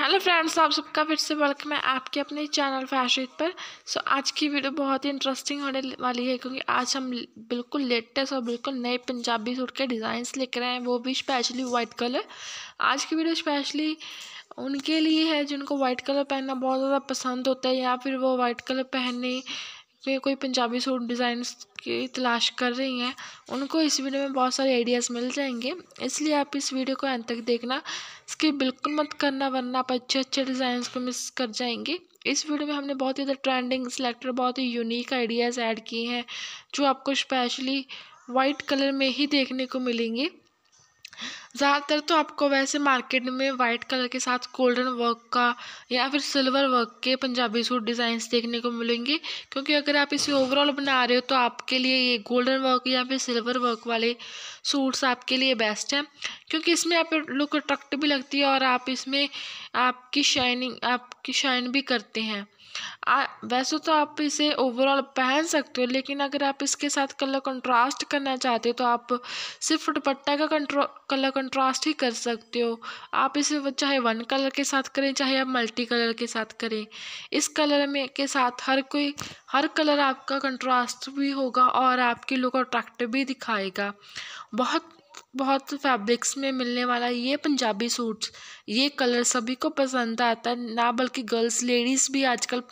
hello friends आप सबका फिर से वेलकम है आपके अपने चैनल फैशन पर सो so, आज की वीडियो बहुत ही इंटरेस्टिंग होने वाली है क्योंकि आज हम बिल्कुल लेटेस्ट और बिल्कुल नए पंजाबी सूट के डिज़ाइंस लेकर आए हैं वो भी स्पेशली वाइट कलर आज की वीडियो स्पेशली उनके लिए है जिनको वाइट कलर पहनना बहुत ज़्यादा पसंद होता है या फिर वो वाइट कलर पहनने वे कोई पंजाबी सूट डिज़ाइंस की तलाश कर रही हैं उनको इस वीडियो में बहुत सारे आइडियाज़ मिल जाएंगे इसलिए आप इस वीडियो को अंत तक देखना इसकी बिल्कुल मत करना वरना आप अच्छे अच्छे डिज़ाइंस को मिस कर जाएंगे इस वीडियो में हमने बहुत ही ज़्यादा ट्रेंडिंग सिलेक्टर बहुत ही यूनिक आइडियाज़ ऐड किए हैं जो आपको स्पेशली वाइट कलर में ही देखने को मिलेंगे ज़्यादातर तो आपको वैसे मार्केट में वाइट कलर के साथ गोल्डन वर्क का या फिर सिल्वर वर्क के पंजाबी सूट डिज़ाइंस देखने को मिलेंगे क्योंकि अगर आप इसे ओवरऑल बना रहे हो तो आपके लिए ये गोल्डन वर्क या फिर सिल्वर वर्क वाले सूट्स आपके लिए बेस्ट हैं क्योंकि इसमें आप लुक अट्रैक्ट भी लगती है और आप इसमें आपकी शाइनिंग आपकी शाइन भी करते हैं आ, वैसे तो आप इसे ओवरऑल पहन सकते हो लेकिन अगर आप इसके साथ कलर कंट्रास्ट करना चाहते हो तो आप सिर्फ दुपट्टा का कंट्रो कलर कंट्रास्ट ही कर सकते हो आप इसे चाहे वन कलर के साथ करें चाहे आप मल्टी कलर के साथ करें इस कलर में के साथ हर कोई हर कलर आपका कंट्रास्ट भी होगा और आपकी लुक अट्रैक्टिव भी दिखाएगा बहुत बहुत फैब्रिक्स में मिलने वाला ये पंजाबी सूट्स ये कलर सभी को पसंद आता है ना बल्कि गर्ल्स लेडीज़ भी आजकल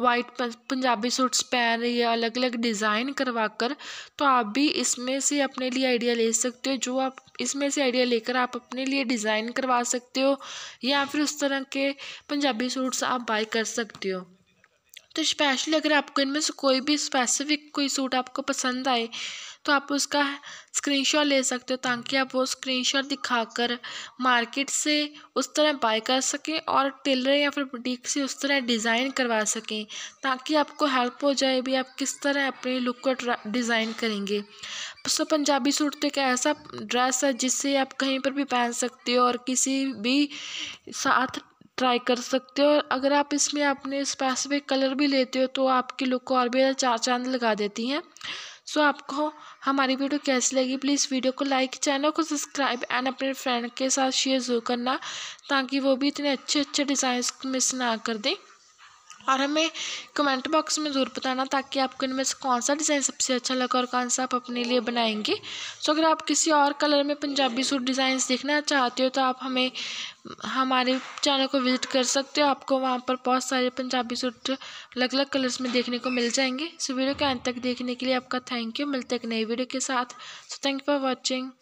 वाइट पंजाबी सूट्स पहन रही है अलग अलग डिज़ाइन करवा कर तो आप भी इसमें से अपने लिए आइडिया ले सकते हो जो आप इसमें से आइडिया लेकर आप अपने लिए डिज़ाइन करवा सकते हो या फिर उस तरह के पंजाबी सूट्स आप बाय कर सकते हो तो स्पेशली अगर आपको इनमें से कोई भी स्पेसिफिक कोई सूट आपको पसंद आए दोस्तों आप उसका स्क्रीनशॉट ले सकते हो ताकि आप वो स्क्रीनशॉट दिखाकर मार्केट से उस तरह बाय कर सकें और टेलर या फिर बुटीक से उस तरह डिज़ाइन करवा सकें ताकि आपको हेल्प हो जाए भी आप किस तरह अपने लुक को डिज़ाइन करेंगे सो पंजाबी सूट तो एक ऐसा ड्रेस है जिससे आप कहीं पर भी पहन सकते हो और किसी भी साथ ट्राई कर सकते हो और अगर आप इसमें अपने स्पेसिफिक कलर भी लेते हो तो आपकी लुक को और भी ज़्यादा चार चांद लगा देती हैं सो आपको हमारी वीडियो कैसी लगी प्लीज़ वीडियो को लाइक चैनल को सब्सक्राइब एंड अपने फ्रेंड के साथ शेयर जरूर करना ताकि वो भी इतने अच्छे अच्छे डिज़ाइन मिस ना कर दें और हमें कमेंट बॉक्स में ज़रूर बताना ताकि आपको इनमें से कौन सा डिज़ाइन सबसे अच्छा लगा और कौन सा आप अपने लिए बनाएंगे सो अगर आप किसी और कलर में पंजाबी सूट डिज़ाइन देखना चाहते हो तो आप हमें हमारे चैनल को विज़िट कर सकते हो आपको वहाँ पर बहुत सारे पंजाबी सूट अलग अलग कलर्स में देखने को मिल जाएंगे सो वीडियो के अंत तक देखने के लिए आपका थैंक यू मिलते एक नई वीडियो के साथ so thank you for watching